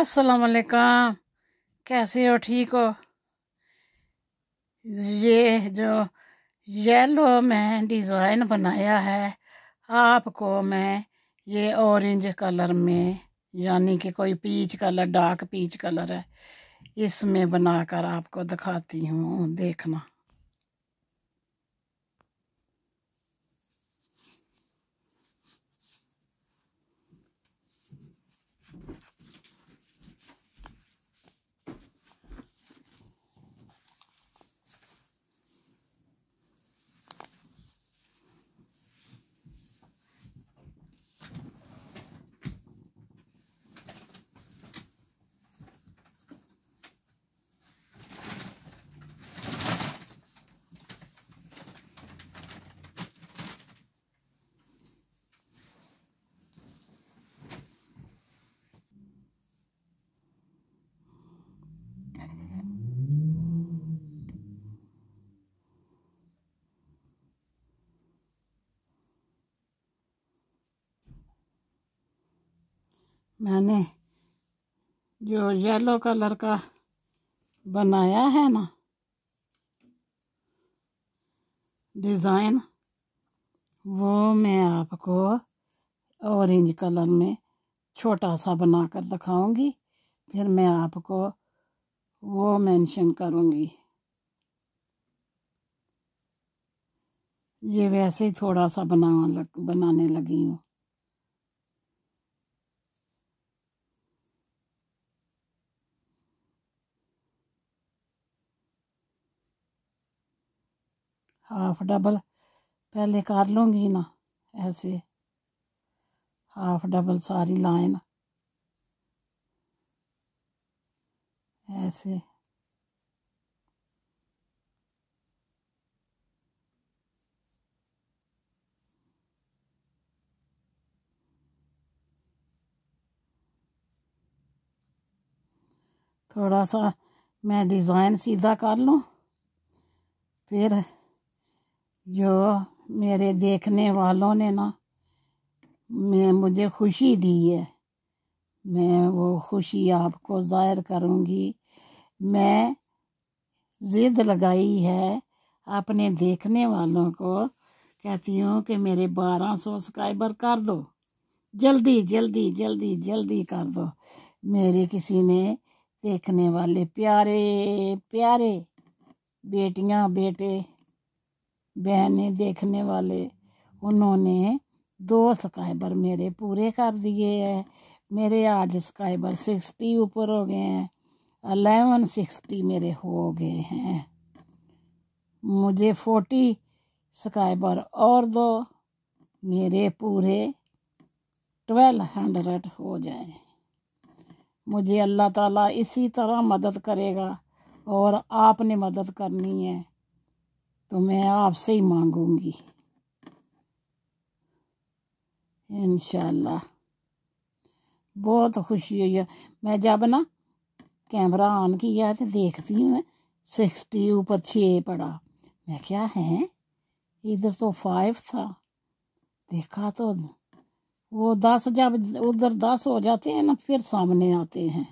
अस्सलाम वालेकुम कैसे हो ठीक हो ये जो येलो में डिज़ाइन बनाया है आपको मैं ये ऑरेंज कलर में यानी कि कोई peach colour dark peach colour है इसमें बनाकर आपको दिखाती हूँ देखना मैंने जो येलो कलर का बनाया है ना डिज़ाइन वो मैं आपको ऑरेंज कलर में छोटा सा बनाकर दिखाऊंगी फिर मैं आपको वो मेंशन करूंगी ये वैसे ही थोड़ा सा बना लग, बनाने लगी हूँ हाफ डबल पहले कर लूँगी ना ऐसे हाफ डबल सारी लाइन ऐसे थोड़ा सा मैं डिज़ाइन सीधा कर लूँ फिर जो मेरे देखने वालों ने ना मैं मुझे खुशी दी है मैं वो खुशी आपको ज़ाहिर करूँगी मैं ज़िद लगाई है अपने देखने वालों को कहती हूँ कि मेरे बारह सौ सब्सक्राइबर कर दो जल्दी जल्दी जल्दी जल्दी कर दो मेरे किसी ने देखने वाले प्यारे प्यारे बेटियाँ बेटे बहने देखने वाले उन्होंने दो सब्सक्राइबर मेरे पूरे कर दिए हैं मेरे आज सब्सक्राइबर सिक्सटी ऊपर हो गए हैं अलेवन सिक्सटी मेरे हो गए हैं मुझे फोर्टी सब्सक्राइबर और दो मेरे पूरे ट्वेल्व हंड्रेड हो जाए मुझे अल्लाह ताला इसी तरह मदद करेगा और आपने मदद करनी है तो मैं आपसे ही मांगूंगी इन बहुत खुशी हुई है मैं जब ना कैमरा ऑन किया तो देखती हूँ सिक्सटी ऊपर छे पड़ा मैं क्या है इधर तो फाइव था देखा तो वो दस जब उधर दस हो जाते हैं ना फिर सामने आते हैं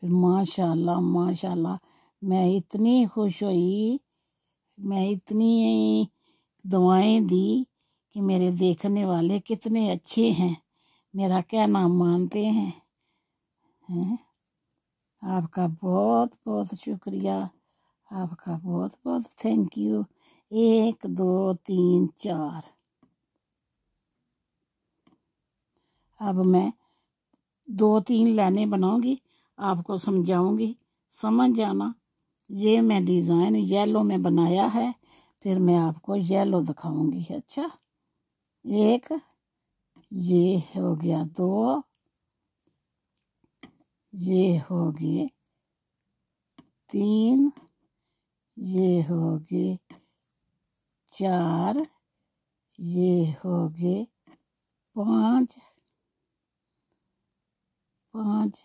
फिर माशाल्लाह माशाल्लाह मैं इतनी खुश हुई मैं इतनी दुआएं दी कि मेरे देखने वाले कितने अच्छे हैं मेरा क्या नाम मानते हैं हैं आपका बहुत बहुत शुक्रिया आपका बहुत बहुत थैंक यू एक दो तीन चार अब मैं दो तीन लाइनें बनाऊंगी आपको समझाऊंगी समझ जाना ये मैं डिज़ाइन येलो में बनाया है फिर मैं आपको येलो दिखाऊंगी अच्छा एक ये हो गया दो ये हो गए तीन ये हो गए चार ये हो गए पाँच पाँच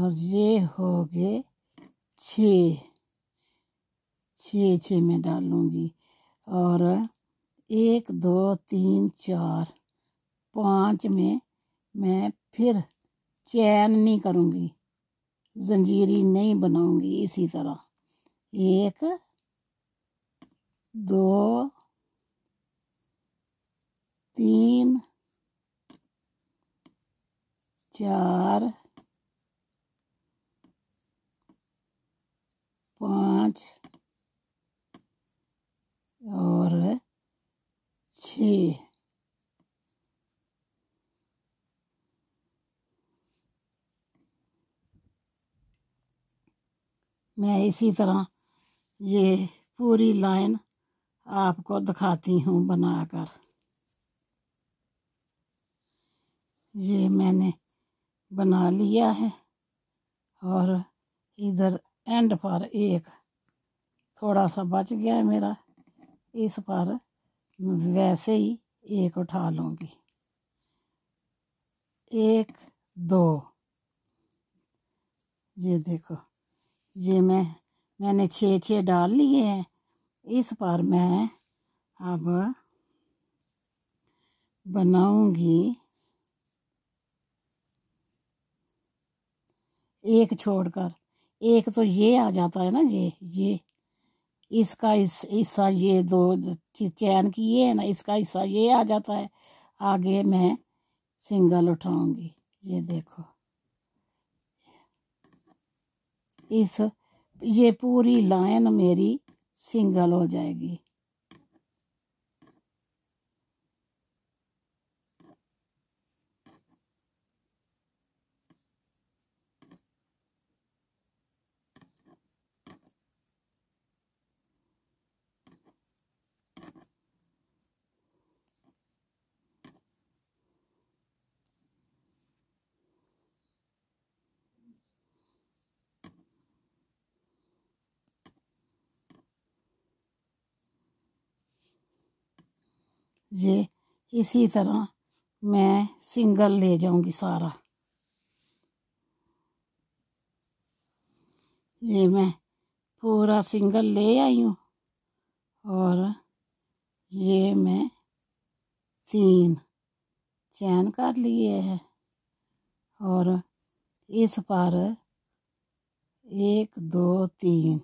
और ये हो गए छः छः छः में डालूँगी और एक दो तीन चार पाँच में मैं फिर चैन नहीं करूँगी जंजीरी नहीं बनाऊँगी इसी तरह एक दो तीन चार पाँच और छ मैं इसी तरह ये पूरी लाइन आपको दिखाती हूँ बनाकर ये मैंने बना लिया है और इधर एंड पर एक थोड़ा सा बच गया है मेरा इस पर वैसे ही एक उठा लूँगी एक दो ये देखो ये मैं मैंने छः छः डाल लिए हैं इस पर मैं अब बनाऊंगी एक छोड़कर एक तो ये आ जाता है ना ये ये इसका इस हिस्सा ये दो चैन की ये है ना इसका हिस्सा ये आ जाता है आगे मैं सिंगल उठाऊंगी ये देखो इस ये पूरी लाइन मेरी सिंगल हो जाएगी ये इसी तरह मैं सिंगल ले जाऊंगी सारा ये मैं पूरा सिंगल ले आई हूँ और ये मैं तीन चैन कर लिए हैं और इस पर एक दो तीन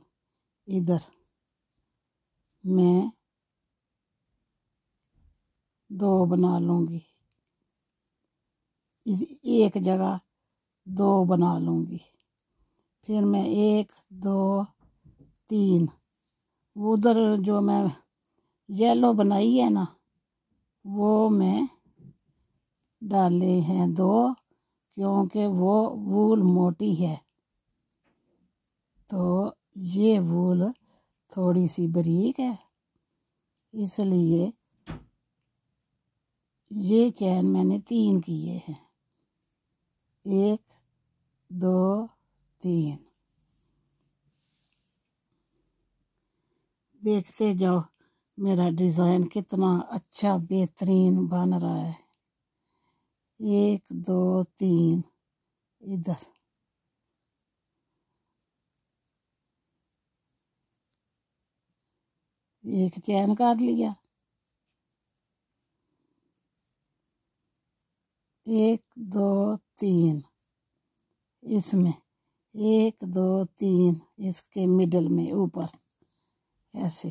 इधर मैं दो बना लूँगी इस एक जगह दो बना लूँगी फिर मैं एक दो तीन उधर जो मैं येलो बनाई है ना वो मैं डाले हैं दो क्योंकि वो वूल मोटी है तो ये वूल थोड़ी सी बारीक है इसलिए ये चैन मैंने तीन किए हैं एक दो तीन देखते जाओ मेरा डिज़ाइन कितना अच्छा बेहतरीन बन रहा है एक दो तीन इधर एक चैन कर लिया एक दो तीन इसमें एक दो तीन इसके मिडल में ऊपर ऐसे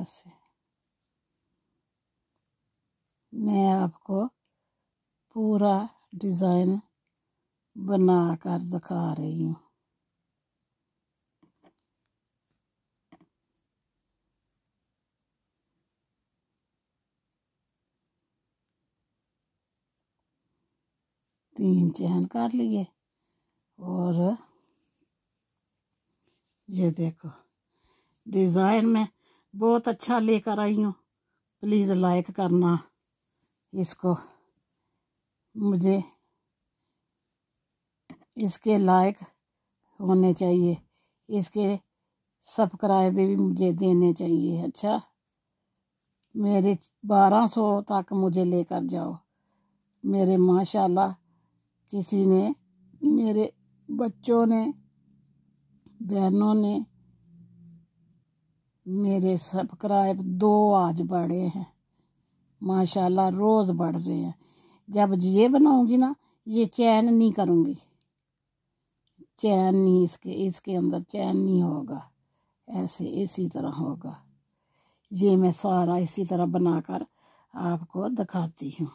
ऐसे मैं आपको पूरा डिज़ाइन बना कर दिखा रही हूँ तीन चैन कर लिए और ये देखो डिज़ाइन में बहुत अच्छा लेकर आई हूँ प्लीज़ लाइक करना इसको मुझे इसके लाइक होने चाहिए इसके सब्सक्राइब भी मुझे देने चाहिए अच्छा मेरे बारह सौ तक मुझे लेकर जाओ मेरे माशाल्लाह किसी ने मेरे बच्चों ने बहनों ने मेरे सब्सक्राइब दो आज बढ़े हैं माशाल्लाह रोज़ बढ़ रहे हैं जब ये बनाऊंगी ना ये चैन नहीं करूंगी चैन नहीं इसके इसके अंदर चैन नहीं होगा ऐसे इसी तरह होगा ये मैं सारा इसी तरह बनाकर आपको दिखाती हूँ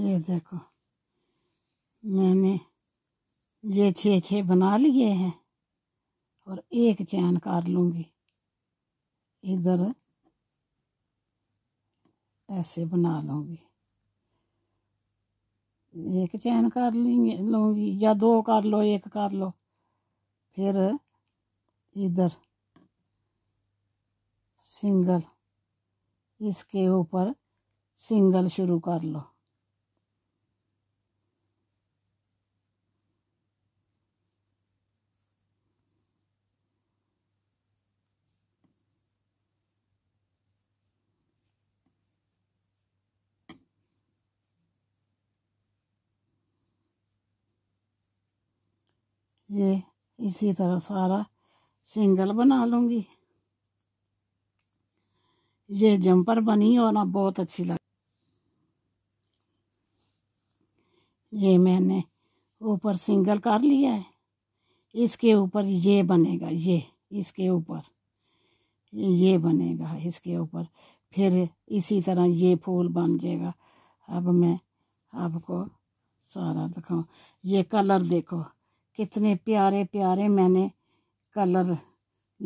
ये देखो मैंने ये छः छः बना लिए हैं और एक चैन कर लूँगी इधर ऐसे बना लूँगी एक चैन कर लेंगे लूँगी या दो कर लो एक कर लो फिर इधर सिंगल इसके ऊपर सिंगल शुरू कर लो ये इसी तरह सारा सिंगल बना लूँगी ये जंपर बनी और ना बहुत अच्छी लग ये मैंने ऊपर सिंगल कर लिया है इसके ऊपर ये बनेगा ये इसके ऊपर ये बनेगा इसके ऊपर फिर इसी तरह ये फूल बन जाएगा अब मैं आपको सारा दिखाऊँ ये कलर देखो कितने प्यारे प्यारे मैंने कलर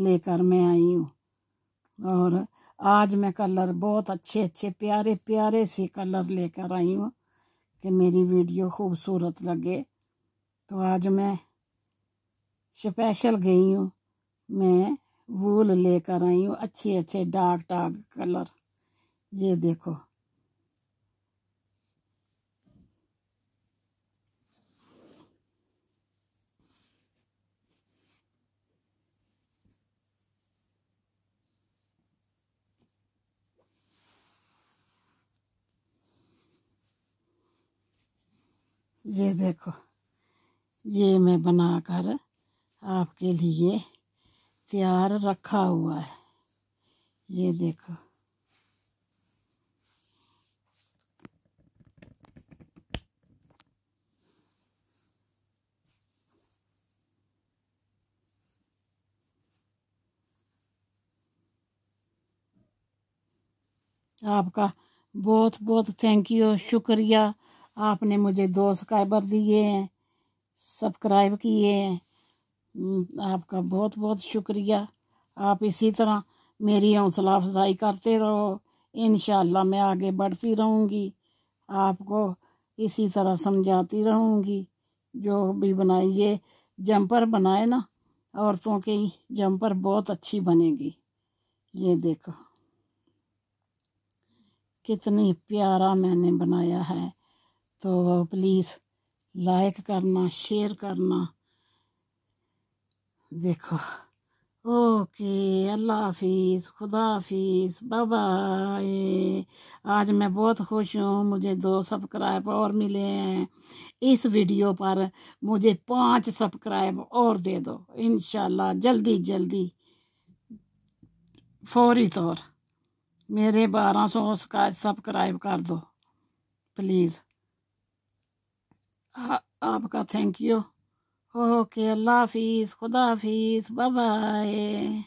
लेकर मैं आई हूँ और आज मैं कलर बहुत अच्छे अच्छे प्यारे प्यारे से कलर लेकर आई हूँ कि मेरी वीडियो खूबसूरत लगे तो आज मैं स्पेशल गई हूँ मैं वूल लेकर आई हूँ अच्छे अच्छे डार्क डार्क कलर ये देखो ये देखो ये मैं बनाकर आपके लिए तैयार रखा हुआ है ये देखो आपका बहुत बहुत थैंक यू शुक्रिया आपने मुझे दो सब्सक्राइबर दिए हैं सब्सक्राइब किए हैं हम्म, आपका बहुत बहुत शुक्रिया आप इसी तरह मेरी हौसला अफजाई करते रहो इन मैं आगे बढ़ती रहूँगी आपको इसी तरह समझाती रहूँगी जो भी बनाई ये बनाए ना औरतों के जंपर बहुत अच्छी बनेगी ये देखो कितनी प्यारा मैंने बनाया है तो प्लीज़ लाइक करना शेयर करना देखो ओके अल्लाह हाफिज़ खुदा हाफिज़ बाय आज मैं बहुत खुश हूँ मुझे दो सब्सक्राइब और मिले हैं इस वीडियो पर मुझे पांच सब्सक्राइब और दे दो इन जल्दी जल्दी फौरी तौर मेरे बारह सौ सब्सक्राइब कर दो प्लीज़ आपका थैंक यू ओके अल्लाह हाफिज़ खुदा हाफिज़ बाय